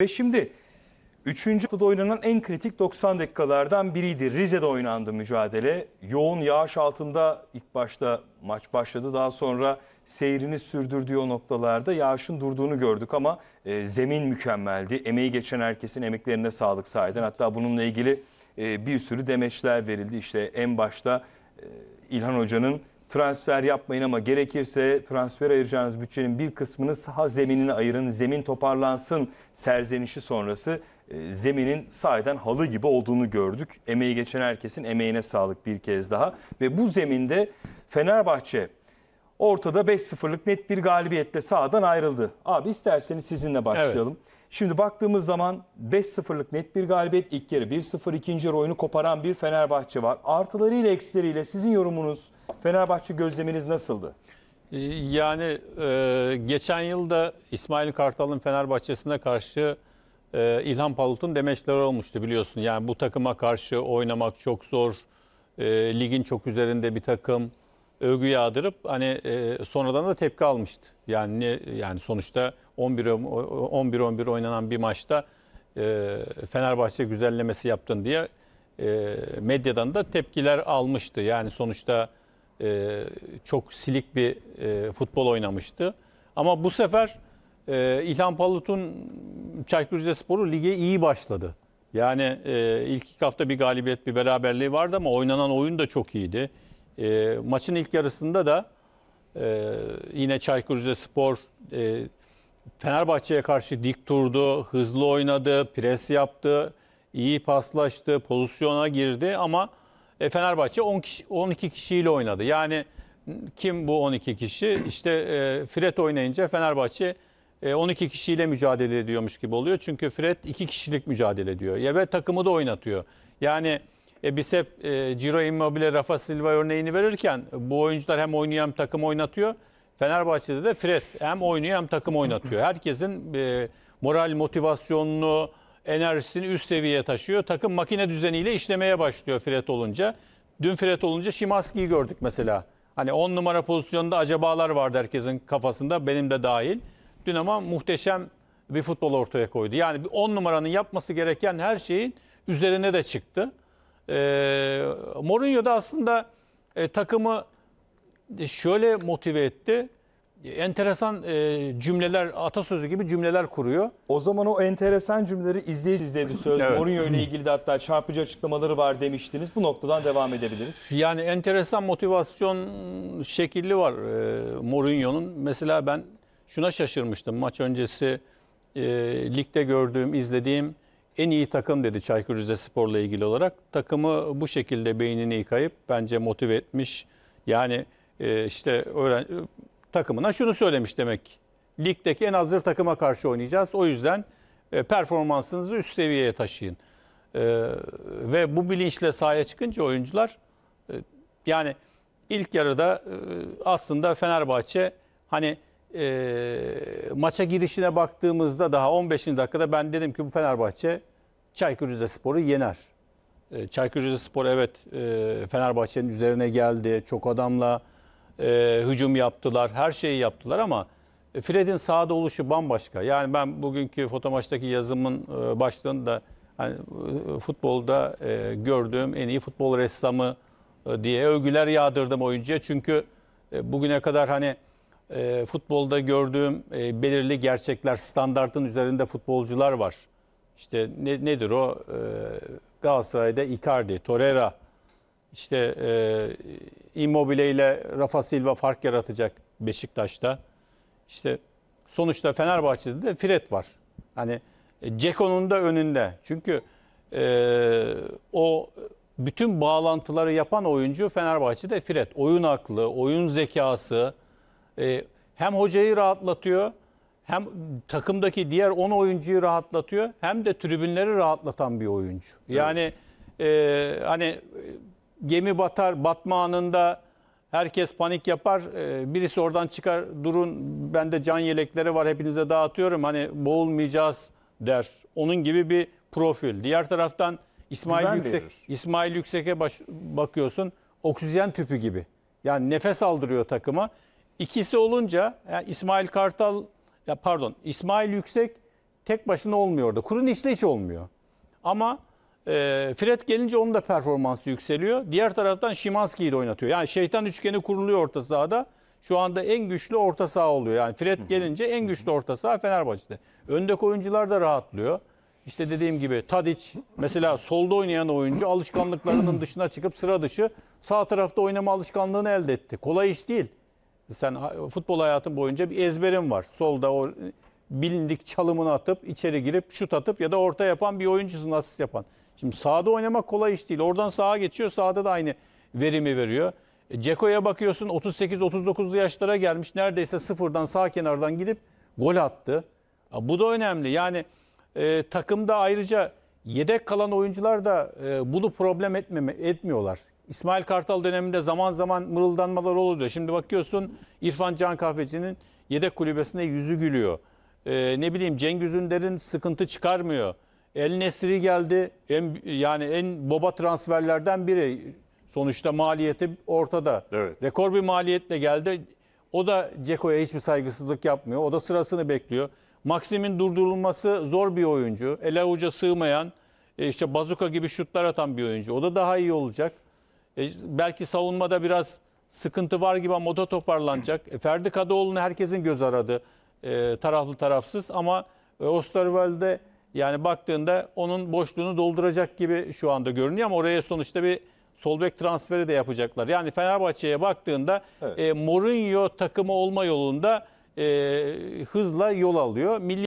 Ve şimdi 3. haftada oynanan en kritik 90 dakikalardan biriydi. Rize'de oynandı mücadele. Yoğun yağış altında ilk başta maç başladı. Daha sonra seyrini sürdürdüğü o noktalarda yağışın durduğunu gördük ama e, zemin mükemmeldi. Emeği geçen herkesin emeklerine sağlık sahiden. Hatta bununla ilgili e, bir sürü demeçler verildi. İşte en başta e, İlhan Hoca'nın transfer yapmayın ama gerekirse transfer ayıracağınız bütçenin bir kısmını saha zeminine ayırın. Zemin toparlansın serzenişi sonrası ee, zeminin sahiden halı gibi olduğunu gördük. Emeği geçen herkesin emeğine sağlık bir kez daha. Ve bu zeminde Fenerbahçe ortada 5-0'lık net bir galibiyetle sahadan ayrıldı. Abi isterseniz sizinle başlayalım. Evet. Şimdi baktığımız zaman 5-0'lık net bir galibiyet ilk yarı 1-0 ikinci yarı oyunu koparan bir Fenerbahçe var. Artılarıyla eksileriyle sizin yorumunuz Fenerbahçe gözleminiz nasıldı? Ee, yani e, geçen yılda İsmail Kartal'ın Fenerbahçe'sine karşı e, İlhan Palut'un demeçleri olmuştu biliyorsun. Yani bu takıma karşı oynamak çok zor. E, ligin çok üzerinde bir takım övgü yağdırıp hani e, sonradan da tepki almıştı. Yani ne, yani sonuçta 11 11 11 oynanan bir maçta e, Fenerbahçe güzellemesi yaptın diye e, medyadan da tepkiler almıştı. Yani sonuçta e, çok silik bir e, futbol oynamıştı. Ama bu sefer e, İlhan Palut'un Çaykur Rizespor'u lige iyi başladı. Yani e, ilk iki hafta bir galibiyet, bir beraberliği vardı ama oynanan oyun da çok iyiydi. E, maçın ilk yarısında da e, yine Çaykur Rizespor e, Fenerbahçe'ye karşı dik durdu, hızlı oynadı, pres yaptı, iyi paslaştı, pozisyona girdi ama e, Fenerbahçe 10 kişi, 12 kişiyle oynadı. Yani kim bu 12 kişi? İşte e, Fred oynayınca Fenerbahçe e, 12 kişiyle mücadele ediyormuş gibi oluyor. Çünkü Fred 2 kişilik mücadele ediyor. Ya ve takımı da oynatıyor. Yani e, biz hep e, Ciro Immobile, Rafa Silva örneğini verirken bu oyuncular hem oynuyor hem takım oynatıyor. Fenerbahçe'de de Fred hem oynuyor hem takım oynatıyor. Herkesin e, moral motivasyonunu, enerjisini üst seviyeye taşıyor. Takım makine düzeniyle işlemeye başlıyor Fred olunca. Dün Fred olunca Şimanski'yi gördük mesela. Hani 10 numara pozisyonda acabalar vardı herkesin kafasında benim de dahil. Dün ama muhteşem bir futbol ortaya koydu. Yani 10 numaranın yapması gereken her şeyin üzerine de çıktı. E, Mourinho da aslında e, takımı şöyle motive etti enteresan e, cümleler, atasözü gibi cümleler kuruyor. O zaman o enteresan cümleleri izleyeceğiz dedi söz. evet. Mourinho ile ilgili de hatta çarpıcı açıklamaları var demiştiniz. Bu noktadan devam edebiliriz. Yani enteresan motivasyon şekilli var e, Mourinho'nun. Mesela ben şuna şaşırmıştım. Maç öncesi e, ligde gördüğüm, izlediğim en iyi takım dedi Çaykur Rizespor'la ilgili olarak. Takımı bu şekilde beynini yıkayıp bence motive etmiş. Yani e, işte öğren takımına şunu söylemiş demek ki. Ligdeki en az hazır takıma karşı oynayacağız. O yüzden e, performansınızı üst seviyeye taşıyın. E, ve bu bilinçle sahaya çıkınca oyuncular e, yani ilk yarıda e, aslında Fenerbahçe hani e, maça girişine baktığımızda daha 15. dakikada ben dedim ki bu Fenerbahçe Çaykur Rizespor'u yener. E, Çaykur Rizespor evet e, Fenerbahçe'nin üzerine geldi. Çok adamla e, hücum yaptılar, her şeyi yaptılar ama e, Fred'in sahada oluşu bambaşka. Yani ben bugünkü fotomaçtaki yazımın e, başlığında hani, e, futbolda e, gördüğüm en iyi futbol ressamı e, diye övgüler yağdırdım oyuncuya. Çünkü e, bugüne kadar hani e, futbolda gördüğüm e, belirli gerçekler, standartın üzerinde futbolcular var. İşte ne, nedir o? E, Galatasaray'da Icardi, Torreira, işte e, Immobile ile Rafa Silva fark yaratacak Beşiktaş'ta. İşte sonuçta Fenerbahçe'de de Fred var. Hani Ceko'nun e, da önünde. Çünkü e, o bütün bağlantıları yapan oyuncu Fenerbahçe'de Fred. Oyun aklı, oyun zekası e, hem hocayı rahatlatıyor hem takımdaki diğer 10 oyuncuyu rahatlatıyor hem de tribünleri rahatlatan bir oyuncu. Yani evet. e, hani gemi batar, batma anında herkes panik yapar. Ee, birisi oradan çıkar, durun bende can yelekleri var hepinize dağıtıyorum. Hani boğulmayacağız der. Onun gibi bir profil. Diğer taraftan İsmail Güven Yüksek verir. İsmail Yüksek'e baş, bakıyorsun. Oksijen tüpü gibi. Yani nefes aldırıyor takıma. İkisi olunca yani İsmail Kartal ya pardon İsmail Yüksek tek başına olmuyordu. Kurun içle hiç olmuyor. Ama e, Fred gelince onun da performansı yükseliyor. Diğer taraftan Şimanski'yi de oynatıyor. Yani şeytan üçgeni kuruluyor orta sahada. Şu anda en güçlü orta saha oluyor. Yani Fred gelince en güçlü orta saha Fenerbahçe'de. Öndeki oyuncular da rahatlıyor. İşte dediğim gibi Tadic mesela solda oynayan oyuncu alışkanlıklarının dışına çıkıp sıra dışı sağ tarafta oynama alışkanlığını elde etti. Kolay iş değil. Sen futbol hayatın boyunca bir ezberin var. Solda o e, bilindik çalımını atıp içeri girip şut atıp ya da orta yapan bir oyuncusun asist yapan. Şimdi sağda oynamak kolay iş değil. Oradan sağa geçiyor. Sağda da aynı verimi veriyor. E, Ceko'ya bakıyorsun 38-39'lu yaşlara gelmiş. Neredeyse sıfırdan sağ kenardan gidip gol attı. Bu da önemli. Yani e, takımda ayrıca yedek kalan oyuncular da e, bunu problem etmeme, etmiyorlar. İsmail Kartal döneminde zaman zaman mırıldanmalar oluyor. Şimdi bakıyorsun İrfan Can Kahveci'nin yedek kulübesinde yüzü gülüyor. E, ne bileyim Cengiz Ünder'in sıkıntı çıkarmıyor. El Nesri geldi. En, yani en baba transferlerden biri. Sonuçta maliyeti ortada. Evet. Rekor bir maliyetle geldi. O da Ceko'ya hiçbir saygısızlık yapmıyor. O da sırasını bekliyor. Maxim'in durdurulması zor bir oyuncu. Ele uca sığmayan, e, işte bazuka gibi şutlar atan bir oyuncu. O da daha iyi olacak. E, belki savunmada biraz sıkıntı var gibi ama o da toparlanacak. E, Ferdi Kadıoğlu'nu herkesin göz aradı. E, taraflı tarafsız ama e, Osterwald'e yani baktığında onun boşluğunu dolduracak gibi şu anda görünüyor ama oraya sonuçta bir sol bek transferi de yapacaklar. Yani Fenerbahçe'ye baktığında evet. e, Mourinho takımı olma yolunda e, hızla yol alıyor. Milli